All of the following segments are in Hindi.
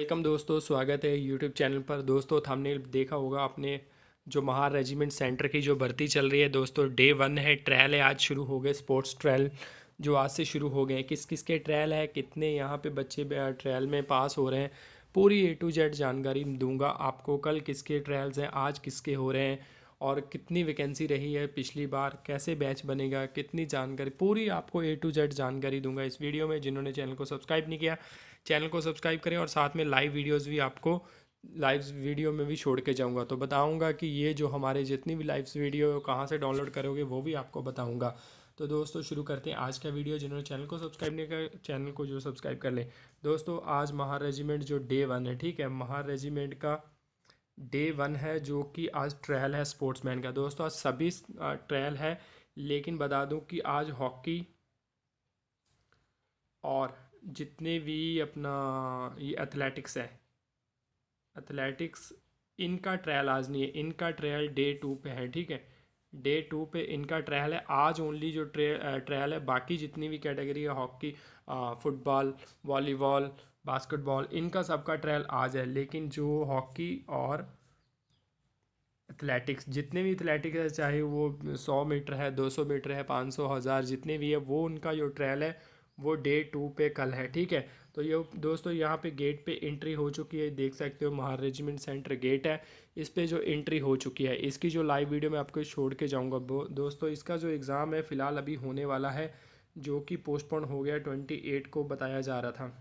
वेलकम दोस्तों स्वागत है यूट्यूब चैनल पर दोस्तों हमने देखा होगा आपने जो महार रेजिमेंट सेंटर की जो भर्ती चल रही है दोस्तों डे वन है ट्रायल है आज शुरू हो गए स्पोर्ट्स ट्रायल जो आज से शुरू हो गए किस किस के ट्रायल है कितने यहाँ पे बच्चे ट्रायल में पास हो रहे हैं पूरी ए टू जेड जानकारी दूंगा आपको कल किसके ट्रायल्स हैं आज किसके हो रहे हैं और कितनी वैकेंसी रही है पिछली बार कैसे बैच बनेगा कितनी जानकारी पूरी आपको ए टू जेड जानकारी दूंगा इस वीडियो में जिन्होंने चैनल को सब्सक्राइब नहीं किया चैनल को सब्सक्राइब करें और साथ में लाइव वीडियोज़ भी आपको लाइव वीडियो में भी छोड़ के जाऊँगा तो बताऊँगा कि ये जो हमारे जितनी भी लाइव वीडियो कहाँ से डाउनलोड करोगे वो भी आपको बताऊँगा तो दोस्तों शुरू करते हैं आज का वीडियो जिन्होंने चैनल को सब्सक्राइब नहीं कर चैनल को जो सब्सक्राइब कर लें दोस्तों आज महार रेजिमेंट जो डे वन है ठीक है महार रेजिमेंट का डे वन है जो कि आज ट्रायल है स्पोर्ट्समैन का दोस्तों आज सभी ट्रायल है लेकिन बता दूं कि आज हॉकी और जितने भी अपना ये एथलेटिक्स है एथलेटिक्स इनका ट्रायल आज नहीं है इनका ट्रायल डे टू पे है ठीक है डे टू पे इनका ट्रायल है आज ओनली जो ट्रे ट्रायल है बाकी जितनी भी कैटेगरी है हॉकी फुटबॉल वॉलीबॉल बास्केटबॉल इनका सबका ट्रायल आज है लेकिन जो हॉकी और एथलेटिक्स जितने भी एथलेटिक्स है चाहे वो सौ मीटर है दो सौ मीटर है पाँच सौ हज़ार जितने भी है वो उनका जो ट्रायल है वो डे टू पे कल है ठीक है तो ये दोस्तों यहाँ पे गेट पे एंट्री हो चुकी है देख सकते हो महार रेजिमेंट सेंटर गेट है इस पर जो एंट्री हो चुकी है इसकी जो लाइव वीडियो मैं आपको छोड़ के जाऊँगा दोस्तों इसका जो एग्ज़ाम है फ़िलहाल अभी होने वाला है जो कि पोस्टपोन हो गया ट्वेंटी एट को बताया जा रहा था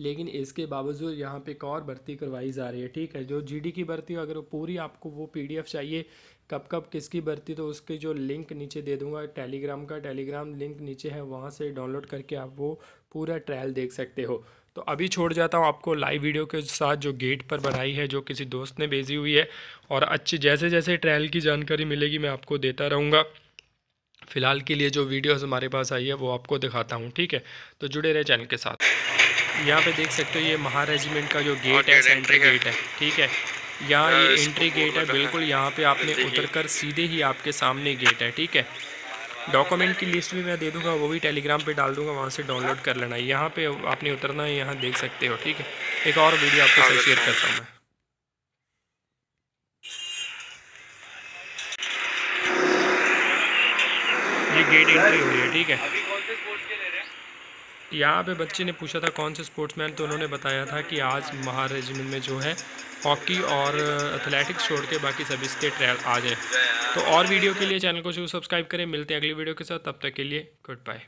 लेकिन इसके बावजूद यहाँ पे एक और भर्ती करवाई जा रही है ठीक है जो जीडी की भर्ती हो अगर वो पूरी आपको वो पीडीएफ चाहिए कब कब किसकी भर्ती तो उसकी जो लिंक नीचे दे दूंगा टेलीग्राम का टेलीग्राम लिंक नीचे है वहाँ से डाउनलोड करके आप वो पूरा ट्रायल देख सकते हो तो अभी छोड़ जाता हूँ आपको लाइव वीडियो के साथ जो गेट पर बनाई है जो किसी दोस्त ने भेजी हुई है और अच्छी जैसे जैसे ट्रायल की जानकारी मिलेगी मैं आपको देता रहूँगा फ़िलहाल के लिए जो वीडियोस हमारे पास आई है वो आपको दिखाता हूँ ठीक है तो जुड़े रहे चैनल के साथ यहाँ पे देख सकते हो ये महा रेजिमेंट का जो गेट है एंट्री गेट है ठीक है यहाँ ये एंट्री गेट है बिल्कुल यहाँ पे आपने उतर कर सीधे ही आपके सामने गेट है ठीक है डॉक्यूमेंट की लिस्ट भी मैं दे दूंगा वो भी टेलीग्राम पे डाल दूंगा वहाँ से डाउनलोड कर लेना यहाँ पे आपने उतरना है यहाँ देख सकते हो ठीक है एक और वीडियो आपके साथ शेयर करता हूँ मैं गेट एंट्री हो रही है ठीक है यहाँ पे बच्चे ने पूछा था कौन से स्पोर्ट्समैन तो उन्होंने बताया था कि आज महारेजिमेंट में जो है हॉकी और एथलेटिक्स छोड़ के बाकी सभी इसके ट्रायल आ जाए तो और वीडियो के लिए चैनल को सब्सक्राइब करें मिलते हैं अगली वीडियो के साथ तब तक के लिए गुड बाय